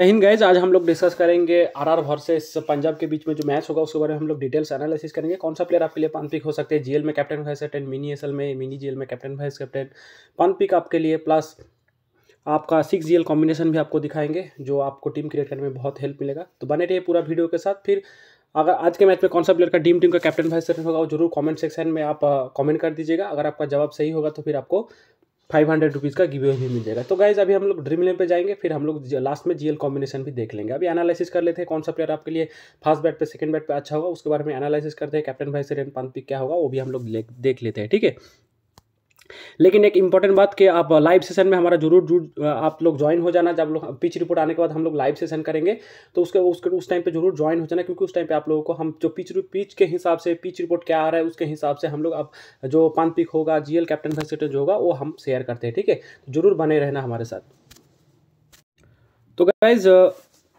Hind guys आज हम लोग डिस्कस करेंगे आर आर वर्सेस पंजाब के बीच में जो मैच होगा उसके बारे में हम लोग डिटेल्स एनालिसिस करेंगे कौन सा प्लेयर आपके लिए पान पिक हो सकते हैं जीएल में captain vice captain mini SL में मिनी जीएल में कैप्टन वाइस कैप्टन पान पिक आपके लिए प्लस आपका सिक्स जीएल कॉम्बिनेशन भी आपको दिखाएंगे जो आपको टीम क्रिएट करने में बहुत हेल्प मिलेगा तो बने रहिए पूरा वीडियो के साथ फिर अगर आज के मैच में कौन सा प्लेयर का डीम टीम का कैप्टन वाइस कैप्टन होगा वो जरूर कॉमेंट सेक्शन में आप कॉमेंट कर दीजिएगा अगर आपका जवाब सही होगा तो फिर आपको फाइव हंड्रेड रुपीज़ का गिवे भी मिल जाएगा तो गाइज अभी हम लोग ड्रीम इलेवन पे जाएंगे फिर हम लोग लास्ट में जीएल कॉम्बिनेशन भी देख लेंगे अभी एनालिसिस कर लेते हैं कौन सा प्लेयर आपके लिए फास्ट बैट पे सेकंड बैट पे अच्छा होगा उसके बारे में एनालिसिस करते हैं कैप्टन भाई से रेन पंथ पिक क्या होगा वो भी हम लोग देख लेते हैं ठीक है लेकिन एक इंपॉर्टेंट बात कि आप लाइव सेशन में हमारा जरूर जुड़ आप लोग ज्वाइन हो जाना जब लोग पिच रिपोर्ट आने के बाद हम लोग लाइव सेशन करेंगे तो उसके उसके उस टाइम पे जरूर ज्वाइन हो जाना क्योंकि उस टाइम पे आप लोगों को हम जो पिच पिच के हिसाब से पिच रिपोर्ट क्या आ रहा है उसके हिसाब से हम लोग अब जो पान पिक होगा जीएल कैप्टन फैसिलिटी जो होगा वो हम शेयर करते हैं ठीक है तो जरूर बने रहना हमारे साथ तो गाइज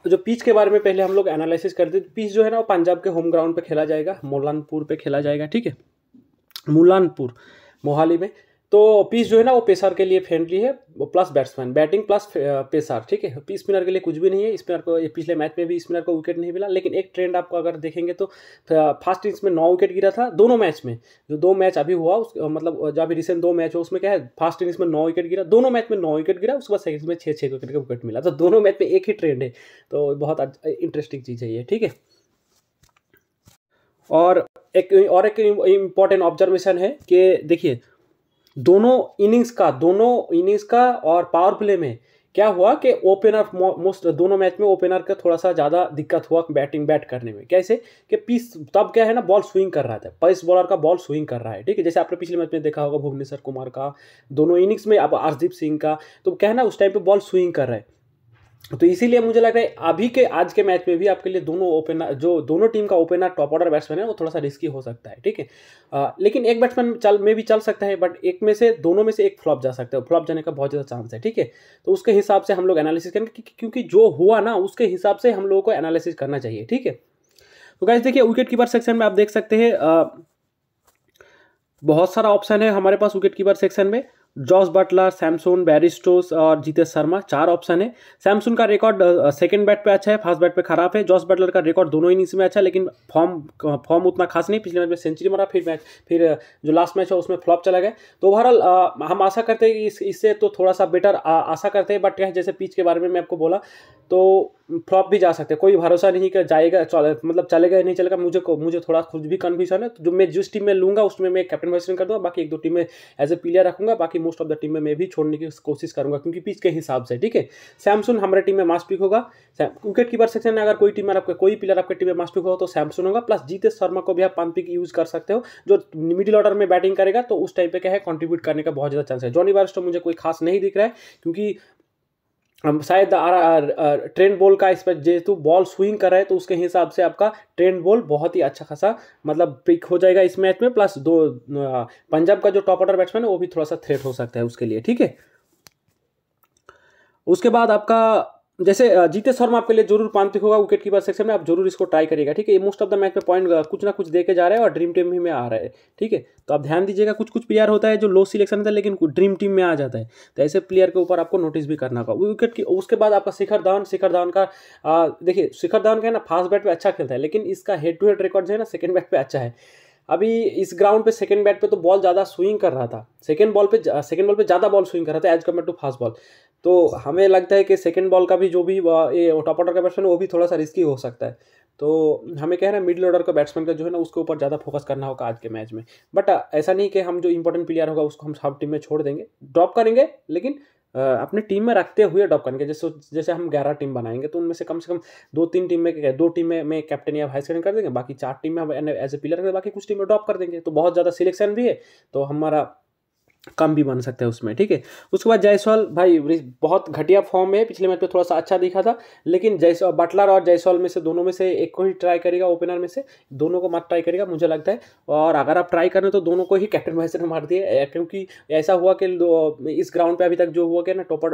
जो पिच के बारे में पहले हम लोग एनालिसिस करते पिच जो है ना वो पंजाब के होम ग्राउंड पर खेला जाएगा मोलानपुर पर खेला जाएगा ठीक है मोलानपुर मोहाली में तो पीस जो है ना वो पेसर के लिए फ्रेंडली है plus batsman batting plus pacer ठीक है पी स्पिनर के लिए कुछ भी नहीं है स्पिनर को पिछले मैच में भी स्पिनर को विकेट नहीं मिला लेकिन एक ट्रेंड आपको अगर देखेंगे तो फर्स्ट uh, इनिंग्स में नौ विकेट गिरा था दोनों मैच में जो दो मैच अभी हुआ उस uh, मतलब uh, जो अभी रिसेंट दो मैच हो उसमें क्या है फर्स्ट इनिंग्स में नौ विकेट गिरा दोनों मैच में नौ विकेट गिरा उसके बाद सेकंड में छः छः विकेट का विकेट मिला तो दोनों मैच में एक ही ट्रेंड है तो बहुत इंटरेस्टिंग चीज़ है ये ठीक है और एक और एक इम्पॉर्टेंट ऑब्जर्वेशन है कि देखिए दोनों इनिंग्स का दोनों इनिंग्स का और पावर प्ले में क्या हुआ कि ओपनर मोस्ट दोनों मैच में ओपनर का थोड़ा सा ज़्यादा दिक्कत हुआ बैटिंग बैट करने में कैसे कि पीस तब क्या है ना बॉल स्विंग कर रहा था पैस बॉलर का बॉल स्विंग कर रहा है ठीक है जैसे आपने पिछले मैच में देखा होगा भुवनेश्वर कुमार का दोनों इनिंग्स में अब अर्शदीप सिंह का तो क्या है ना उस टाइम पर बॉल स्विंग कर रहा है तो इसीलिए मुझे लग रहा है अभी के आज के मैच में भी आपके लिए दोनों ओपनर जो दोनों टीम का ओपनर टॉप ऑर्डर बैट्समैन है वो थोड़ा सा रिस्की हो सकता है ठीक है लेकिन एक बैट्समैन चल में भी चल सकता है बट एक में से दोनों में से एक फ्लॉप जा सकता है फ्लॉप जाने का बहुत ज़्यादा चांस है ठीक है तो उसके हिसाब से हम लोग एनालिसिस करेंगे क्योंकि जो हुआ ना उसके हिसाब से हम लोगों को एनालिसिस करना चाहिए ठीक है तो कैसे देखिए विकेट कीपर सेक्शन में आप देख सकते हैं बहुत सारा ऑप्शन है हमारे पास विकेट कीपर सेक्शन में जॉस बटलर सैमसून बैरिस्टोस और जीतेश शर्मा चार ऑप्शन है सैमसून का रिकॉर्ड सेकंड बैट पे अच्छा है फर्स्ट बैट पे खराब है जॉस बटलर का रिकॉर्ड दोनों इनिंग्स में अच्छा है लेकिन फॉर्म फॉर्म उतना खास नहीं पिछले मैच में सेंचुरी मारा फिर मैच फिर जो लास्ट मैच है उसमें फ्लॉप चला गया तो ओवरऑल हम आशा करते हैं कि इससे तो थोड़ा सा बेटर आशा करते हैं बट जैसे पिच के बारे में मैं आपको बोला तो फ्लॉप भी जा सकते हैं कोई भरोसा नहीं कि जाएगा चले मतलब चलेगा या नहीं चलेगा मुझे मुझे थोड़ा खुद भी कन्फ्यूजन है तो जो मैं जिस टीम में लूँगा उसमें मैं कैप्टन बैट्समैन कर दूँगा बाकी एक दो टीम में एज ए प्लेयर रखूँगा बाकी मोस्ट ऑफ द टीम में मैं भी छोड़ने की कोशिश करूँगा क्योंकि पिच के हिसाब से ठीक है सैमसंग हमारे टीम में मास्ट पिक होगा विकेट कीपर सेक्शन में अगर कोई टीम आपका कोई प्लेयर आपके टीम में मास्ट पिक होगा तो सैमसंग होगा प्लस जीतेश शर्मा को भी आप पान पिक यूज़ कर सकते हो जो मिडिल ऑर्डर में बैटिंग करेगा तो उस टाइम पर क्या है कॉन्ट्रीब्यूट करने का बहुत ज़्यादा चांस है जॉनी बारिस्टो मुझे कोई खास नहीं दिख रहा है क्योंकि शायद ट्रेंड बॉल का इस पर जेतु बॉल स्विंग कर रहा है तो उसके हिसाब से आपका ट्रेंड बॉल बहुत ही अच्छा खासा मतलब पिक हो जाएगा इस मैच में प्लस दो पंजाब का जो टॉप ऑर्डर बैट्समैन है वो भी थोड़ा सा थ्रेट हो सकता है उसके लिए ठीक है उसके बाद आपका जैसे जीते शर्मा आपके लिए जरूर पांतिक होगा विकेट कीपर सेक्शन में आप जरूर इसको ट्राई करिएगा ठीक है मोस्ट ऑफ द मैच में पॉइंट कुछ ना कुछ देके जा रहा है और ड्रीम टीम में आ रहा है ठीक है तो आप ध्यान दीजिएगा कुछ कुछ प्लेयर होता है जो लो सिलेक्शन होता है लेकिन ड्रीम टीम में आ जाता है तो ऐसे प्लेयर के ऊपर आपको नोटिस भी करना होगा विकेट की उसके बाद आपका शिखर धवन शिखर धवन का देखिए शिखर धवन का है ना फास्ट बैट पर अच्छा खेलता है लेकिन इसका हेड टू हेड रिकॉर्ड जो है ना सेकेंड बैट पर अच्छा है अभी इस ग्राउंड पे सेकंड बैट पे तो बॉल ज़्यादा स्विंग कर रहा था सेकंड बॉल पे सेकंड बॉल पे ज़्यादा बॉल स्विंग कर रहा था as compare to first ball तो हमें लगता है कि सेकेंड बॉल का भी जो भी ये टॉप ऑर्डर का बैट्समैन है वो भी थोड़ा सा रिस्की हो सकता है तो हमें कह है हैं मिडिल ऑर्डर का बैट्समैन का जो है ना उसके ऊपर ज़्यादा फोकस करना होगा आज के मैच में बट ऐसा नहीं कि हम जो इंपॉर्टेंट प्लेयर होगा उसको हम सब टीम में छोड़ देंगे ड्रॉप करेंगे लेकिन अपने टीम में रखते हुए ड्रॉप करेंगे जैसे जैसे हम ग्यारह टीम बनाएंगे तो उनमें से कम से कम दो तीन टीम में दो टीम में, में कैप्टन या वाइस कैप्टन कर देंगे बाकी चार टीम में हम एज ए प्लेयर बाकी कुछ टीम में ड्रॉप कर देंगे तो बहुत ज़्यादा सिलेक्शन भी है तो हमारा कम भी बन सकता है उसमें ठीक है उसके बाद जायसवाल भाई बहुत घटिया फॉर्म है पिछले मैच में थोड़ा सा अच्छा दिखा था लेकिन जयसवाल बटलर और जायसवाल में से दोनों में से एक को ही ट्राई करेगा ओपनर में से दोनों को मत ट्राई करेगा मुझे लगता है और अगर आप ट्राई करें तो दोनों को ही कैप्टन महेश ने मार दिए क्योंकि ऐसा हुआ कि इस ग्राउंड पर अभी तक जो हुआ कि ना टॉपर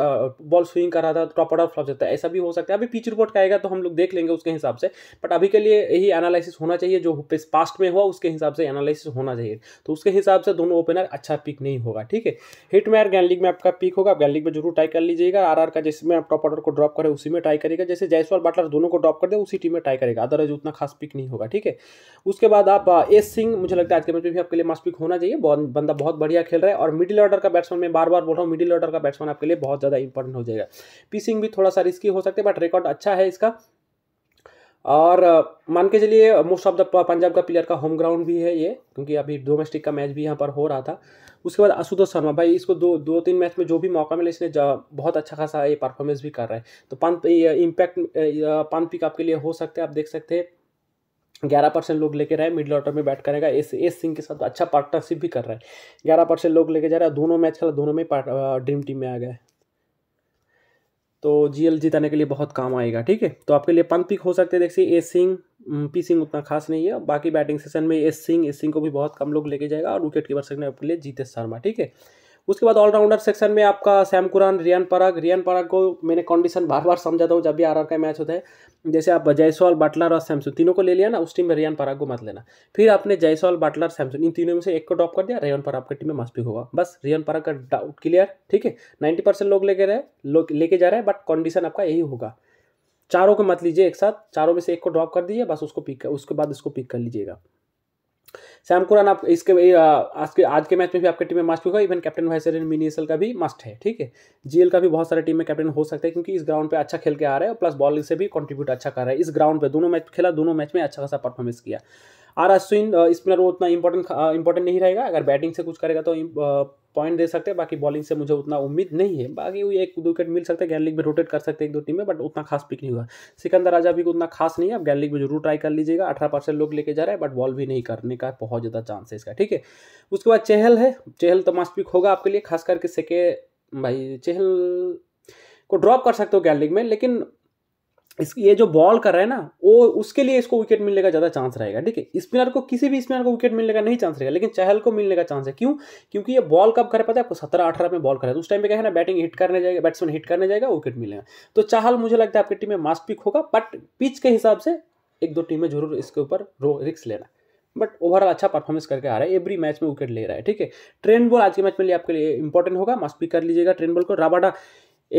बॉल स्विंग कर रहा था टॉपर और फ्लॉप जाता है ऐसा भी हो सकता है अभी पिच रिपोर्ट का आएगा तो हम लोग देख लेंगे उसके हिसाब से बट अभी के लिए यही एनालिसिस होना चाहिए जो पास्ट में हुआ उसके हिसाब से एनालिसिस होना चाहिए तो उसके हिसाब से दोनों ओपनर अच्छा पिक नहीं होगा ठीक है हिट में यार ज्ञान में आपका पिक होगा आप ज्ञान में जरूर ट्राई कर लीजिएगा आर का जिसमें आप टॉप ऑर्डर को ड्रॉप करें उसी में ट्राई करेगा जैसे जयसवाल बाटलर दोनों को ड्रॉप कर दे उसी टीम में ट्राई करेगा अदरवाइज उतना खास पिक नहीं होगा ठीक है उसके बाद आप एस uh, सिंह मुझे लगता है आज के मैच में भी आपके लिए मास्ट पिक होना चाहिए बंदा बहुत बढ़िया खेल रहा है और मिडिल ऑर्डर का बैट्समैन मैं बार बार बोल रहा हूँ मिडिल ऑर्डर का बैट्समैन आपके लिए बहुत ज़्यादा इंपॉर्टेंट हो जाएगा पी सिंह भी थोड़ा सा रिस्की हो सकता है बट रिकॉर्ड अच्छा है इसका और मान के चलिए मोस्ट ऑफ द पंजाब का प्लेयर का होम ग्राउंड भी है ये क्योंकि अभी डोमेस्टिक का मैच भी यहाँ पर हो रहा था उसके बाद आशुतोष शर्मा भाई इसको दो दो तीन मैच में जो भी मौका मिला इसने बहुत अच्छा खासा ये परफॉर्मेंस भी कर रहा है तो पान इम्पैक्ट पान पिक आपके लिए हो सकते हैं आप देख सकते हैं ग्यारह परसेंट लोग लेके रहे मिडल ऑर्डर में बैट करेगा एस एस सिंह के साथ अच्छा पार्टनरशिप भी कर रहा है ग्यारह परसेंट लोग लेके जा रहा है दोनों मैच खेला दोनों में ड्रीम टीम में आ गए तो एल जिताने के लिए बहुत काम आएगा ठीक है तो आपके लिए पंथ पिक हो सकते हैं देखिए एस सिंह पी सिंह उतना खास नहीं है बाकी बैटिंग सेशन में एस सिंह एस सिंह को भी बहुत कम लोग लेके जाएगा और विकेट कीपर सकने आपके लिए जीतेश शर्मा ठीक है उसके बाद ऑलराउंडर सेक्शन में आपका सैम कुरान रियान पराग रियान पराग को मैंने कंडीशन बार बार समझाता हूँ जब भी आर का मैच होता है जैसे आप जयसवाल बाटलर और सैमसुन तीनों को ले लिया ना उस टीम में रियान पराग को मत लेना फिर आपने जयसवाल बाटलर सैमसुन इन तीनों में से एक को ड्रॉप कर दिया रियान पराग आपकी टीम में मस्ट पिक होगा बस रियान पराग का डाउट क्लियर ठीक है नाइन्टी परसेंट लोग लेके रहे लोग लेके जा रहे हैं बट कंडीशन आपका यही होगा चारों को मत लीजिए एक साथ चारों में से एक को ड्रॉप कर दीजिए बस उसको पिक उसके बाद उसको पिक कर लीजिएगा सैम कुरान आप इसके आज के आज के मैच में भी आपके टीम में मस्ट होगा इवन कैप्टन मिनी एस का भी मस्ट है ठीक है जीएल का भी बहुत सारे टीम में कैप्टन हो सकते हैं क्योंकि इस ग्राउंड पे अच्छा खेल के आ रहा है और प्लस बॉलिंग से भी कंट्रीब्यूट अच्छा कर रहा है इस ग्राउंड पे दोनों मैच खेला दोनों मैच में अच्छा खासा परफॉर्मेंस किया आर अश्विन स्पिनर वो उतना इंपॉर्टेंट इंपॉर्टेंट नहीं रहेगा अगर बैटिंग से कुछ करेगा तो पॉइंट दे सकते हैं बाकी बॉलिंग से मुझे उतना उम्मीद नहीं है बाकी वो एक दो विकेट मिल सकते हैं लीग भी रोटेट कर सकते हैं एक दो टीम में बट उतना खास पिक नहीं हुआ सिकंदर राजा भी उतना खास नहीं है आप लीग भी जरूर ट्राई कर लीजिएगा अठारह परसेंट लोग लेके जा रहे हैं बट बॉल भी नहीं करने का बहुत ज़्यादा चांस है इसका ठीक है उसके बाद चहल है चहल तो मस्ट पिक होगा आपके लिए खास करके सेके भाई चहल को ड्रॉप कर सकते हो गैलिक में लेकिन इस ये जो बॉल कर रहा है ना वो उसके लिए इसको विकेट मिलने का ज़्यादा चांस रहेगा ठीक है स्पिनर को किसी भी स्पिनर को विकेट मिलने का नहीं चांस रहेगा लेकिन चहल को मिलने का चांस है क्यों क्योंकि ये बॉल कब करे पता है आपको सत्रह अठारह में बॉल करे तो उस टाइम पे क्या है ना बैटिंग हिट करने जाएगा बैट्समैन हिट करने जाएगा विकेट मिलेगा तो चाहल मुझे लगता है आपकी टीम में मास्ट पिक होगा बट पिच के हिसाब से एक दो टीमें जरूर इसके ऊपर रिक्स लेना बट ओवरऑल अच्छा परफॉर्मेंस करके आ रहा है एवरी मैच में विकेट ले रहा है ठीक है ट्रेन बॉल आज के मैच में लिए आपके लिए इंपॉर्टेंट होगा मस्ट पिक कर लीजिएगा ट्रेन बॉल को राबाडा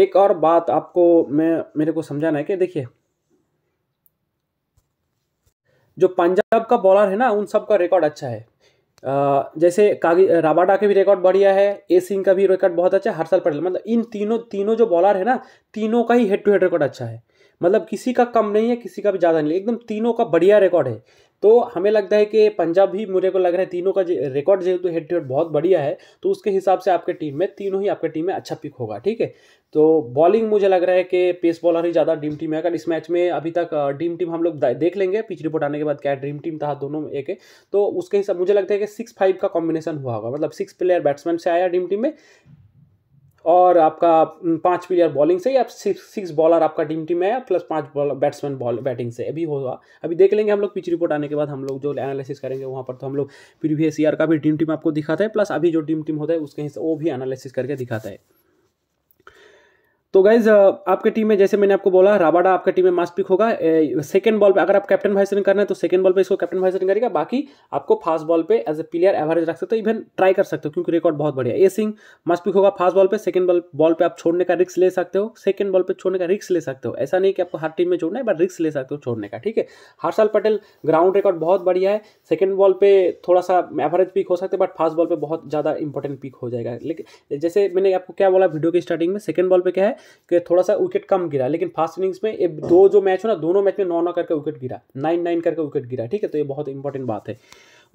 एक और बात आपको मैं मेरे को समझाना है कि देखिए जो पंजाब का बॉलर है ना उन सब का रिकॉर्ड अच्छा है जैसे कागी राबाडा का भी रिकॉर्ड बढ़िया है ए सिंह का भी रिकॉर्ड बहुत अच्छा है हर्षल पटेल मतलब इन तीनों तीनों जो बॉलर है ना तीनों का ही हेड टू हेड रिकॉर्ड अच्छा है मतलब किसी का कम नहीं है किसी का भी ज़्यादा नहीं एकदम तीनों का बढ़िया रिकॉर्ड है तो हमें लगता है कि पंजाब भी मुझे को लग रहा है तीनों का रिकॉर्ड तो हेड टू हेड बहुत बढ़िया है तो उसके हिसाब से आपके टीम में तीनों ही आपके टीम में अच्छा पिक होगा ठीक है तो बॉलिंग मुझे लग रहा है कि पेस बॉलर ही ज़्यादा ड्रीम टीम है अगर इस मैच में अभी तक ड्रीम टीम हम लोग देख लेंगे पिच रिपोर्ट आने के बाद क्या ड्रीम टीम था दोनों एक है तो उसके हिसाब मुझे लगता है कि सिक्स फाइव का कॉम्बिनेशन हुआ होगा मतलब सिक्स प्लेयर बैट्समैन से आया ड्रीम टीम में और आपका पांच प्लेयर बॉलिंग से या सिक्स बॉलर आपका टीम टीम है है प्लस पांच बैट्समैन बॉल बैटिंग से अभी होगा अभी देख लेंगे हम लोग पिच रिपोर्ट आने के बाद हम लोग जो एनालिसिस करेंगे वहाँ पर तो हम लोग प्रीवियस ईयर का भी टीम टीम आपको दिखाता है प्लस अभी जो टीम टीम होता है उसके हिसाब वो भी एनालिसिस करके दिखाता है तो गाइज आपके टीम में जैसे मैंने आपको बोला राबाडा आपका टीम में मास्ट पिक होगा सेकंड बॉल पे अगर आप कैप्टन वाइस करना है तो सेकंड बॉल पे इसको कैप्टन वाइस करेगा बाकी आपको फास्ट बॉल पे एज ए प्लेयर एवरेज रख सकते हो इवन ट्राई कर सकते हो क्योंकि रिकॉर्ड बहुत बढ़िया ए सिंह मास्ट पिक होगा फास्ट बॉल पे सेकंड बॉल बॉल पर आप छोड़ने का रिक्स ले सकते हो सेकंड बॉल पर छोड़ने का रिक्स ले सकते हो ऐसा नहीं कि आपको हर टीम में छोड़ना है बट रिक्स ले सकते हो छोड़ने का ठीक है हर्षल पटेल ग्राउंड रिकॉर्ड बहुत बढ़िया है सेकंड बॉल पे थोड़ा सा एवरेज पिक हो सकते बट फास्ट बॉल पे बहुत ज़्यादा इंपॉर्टेंट पिक हो जाएगा लेकिन जैसे मैंने आपको क्या बोला वीडियो की स्टार्टिंग में सेकंड बॉल पर क्या है कि थोड़ा सा विकेट कम गिरा लेकिन फास्ट इनिंग्स में ये दो जो मैच हो ना दोनों मैच में नौ नौ करके विकेट गिरा नाइन नाइन करके विकेट गिरा ठीक है तो ये बहुत इंपॉर्टेंट बात है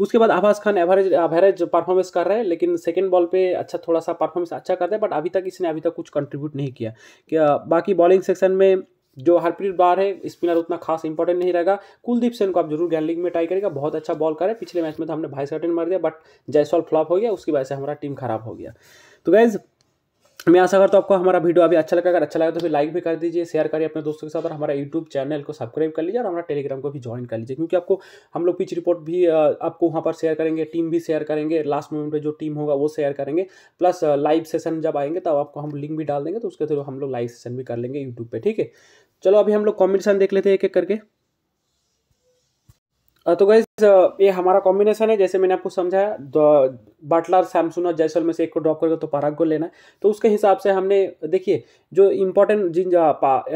उसके बाद आभास खान एवरेज एवरेज परफॉर्मेंस कर रहे हैं लेकिन सेकंड बॉल पे अच्छा थोड़ा सा परफॉर्मेंस अच्छा करते हैं बट अभी तक इसने अभी तक कुछ कंट्रीब्यूट नहीं किया बाकी बॉलिंग सेक्शन में जो हरप्रीत बार है स्पिनर उतना खास इंपॉर्टेंट नहीं रहेगा कुलदीप सेन को आप जरूर गैन लीग में ट्राई करेगा बहुत अच्छा बॉल करे पिछले मैच में तो हमने भाई सर्टन मार दिया बट जयसॉल फ्लॉप हो गया उसकी वजह से हमारा टीम खराब हो गया तो गैज़ मैं आशा करता हूँ आपको हमारा वीडियो अभी अच्छा लगा अगर अच्छा लगा तो फिर लाइक भी कर दीजिए शेयर करिए अपने दोस्तों के साथ और हमारा यूट्यूब चैनल को सब्सक्राइब कर लीजिए और हमारा टेलीग्राम को भी ज्वाइन कर लीजिए क्योंकि आपको हम लोग पिच रिपोर्ट भी आपको वहाँ पर शेयर करेंगे टीम भी शेयर करेंगे लास्ट मोमेंट पर जो टीम होगा वो शेयर करेंगे प्लस लाइव सेशन जब आएंगे तब आपको हम लिंक भी डाल देंगे तो उसके थ्रू हम लोग लाइव सेशन भी कर लेंगे यूट्यूब पर ठीक है चलो अभी हम लोग कॉम्बिनेशन देख लेते हैं एक एक करके तो गैस ये हमारा कॉम्बिनेशन है जैसे मैंने आपको समझाया बाटलर सैमसुन और जैसल में से एक को ड्रॉप करके तो पाराग को लेना है तो उसके हिसाब से हमने देखिए जो इंपॉर्टेंट जिन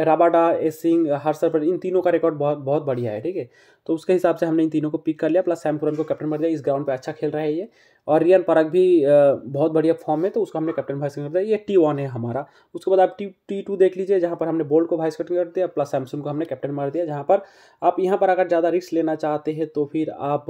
राबाडा ए सिंह हर्षर पर इन तीनों का रिकॉर्ड बहुत बहुत बढ़िया है ठीक है तो उसके हिसाब से हमने इन तीनों को पिक कर लिया प्लस सैमपुरन को कैप्टन बन दिया इस ग्राउंड पर अच्छा खेल रहा है ये और रियन पराग भी बहुत बढ़िया फॉर्म है तो उसको हमने कैप्टन वाइस कर दिया ये टी वन है हमारा उसके बाद आप टी टी टू देख लीजिए जहाँ पर हमने बोल्ड को वाइस कैप्टन कर दिया प्लस सैमसंग को हमने कैप्टन मार दिया जहाँ पर आप यहाँ पर अगर ज़्यादा रिस्क लेना चाहते हैं तो फिर आप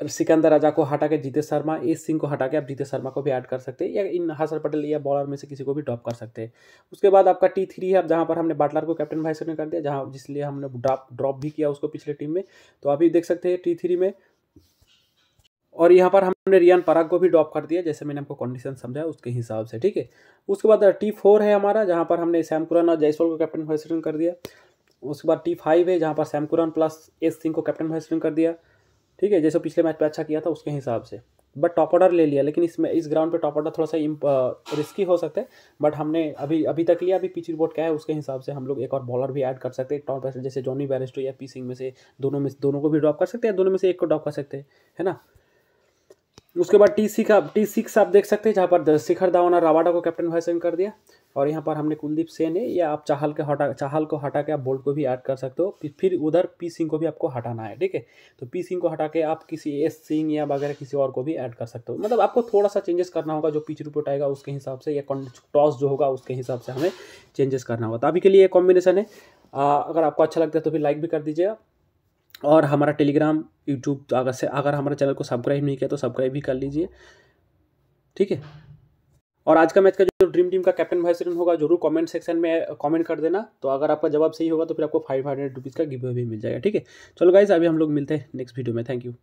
मतलब सिकंदर राजा को हटा के जीतेश शर्मा एस सिंह को हटा के आप जीते शर्मा को भी ऐड कर सकते हैं या इन हसर पटेल या बॉलर में से किसी को भी ड्रॉप कर सकते हैं उसके बाद आपका टी थ्री है अब जहाँ पर हमने बाटलर को कैप्टन भाई कैप्टन कर दिया जहाँ जिसलिए हमने ड्रॉप ड्रॉप भी किया उसको पिछले टीम में तो आप ही देख सकते हैं टी थ्री में और यहाँ पर हमने रियान पराग को भी ड्रॉप कर दिया जैसे मैंने आपको कंडीशन समझाया उसके हिसाब से ठीक है उसके बाद टी फोर है हमारा जहाँ पर हमने सैम कुरान और जयसवाल को कैप्टन वाइस कर दिया उसके बाद टी फाइव है जहाँ पर Sam Curran plus S Singh को कैप्टन वाइस कर दिया ठीक है जैसे पिछले मैच पे अच्छा किया था उसके हिसाब से बट टॉप ऑर्डर ले लिया लेकिन इसमें इस ग्राउंड पे टॉप ऑर्डर थोड़ा सा रिस्की हो सकता है बट हमने अभी अभी तक लिया अभी पिच रिपोर्ट क्या है उसके हिसाब से हम लोग एक और बॉलर भी ऐड कर सकते हैं टॉप जैसे जॉनी बैरिस्टो या पी सिंह में से दोनों में दोनों को भी ड्रॉप कर सकते हैं दोनों में से एक को ड्रॉप कर सकते हैं है ना उसके बाद टी सिक्स आप टी सिक्स आप देख सकते हैं जहाँ पर शिखर धवन और रावाडा को कैप्टन वाइस कर दिया और यहाँ पर हमने कुलदीप सेन है या आप चाहल के हटा चाहल को हटा के आप बोल्ट को भी ऐड कर सकते हो फिर उधर पी सिंह को भी आपको हटाना है ठीक है तो पी सिंह को हटा के आप किसी एस सिंह या वगैरह किसी और को भी ऐड कर सकते हो मतलब आपको थोड़ा सा चेंजेस करना होगा जो पिच रिपोर्ट आएगा उसके हिसाब से या टॉस जो होगा उसके हिसाब से हमें चेंजेस करना होगा तो अभी के लिए ये कॉम्बिनेशन है अगर आपको अच्छा लगता है तो फिर लाइक भी कर दीजिएगा और हमारा टेलीग्राम यूट्यूब तो अगर से अगर हमारे चैनल को सब्सक्राइब नहीं किया तो सब्सक्राइब भी कर लीजिए ठीक है और आज का मैच का जो ड्रीम टीम का कैप्टन वाइस कैप्टन होगा जरूर कमेंट सेक्शन में कमेंट कर देना तो अगर आपका जवाब सही होगा तो फिर आपको फाइव हंड्रेड रुपीज़ का गिफ्ट भी मिल जाएगा ठीक है चलो गाइज अभी हम लोग मिलते हैं नेक्स्ट वीडियो में थैंक यू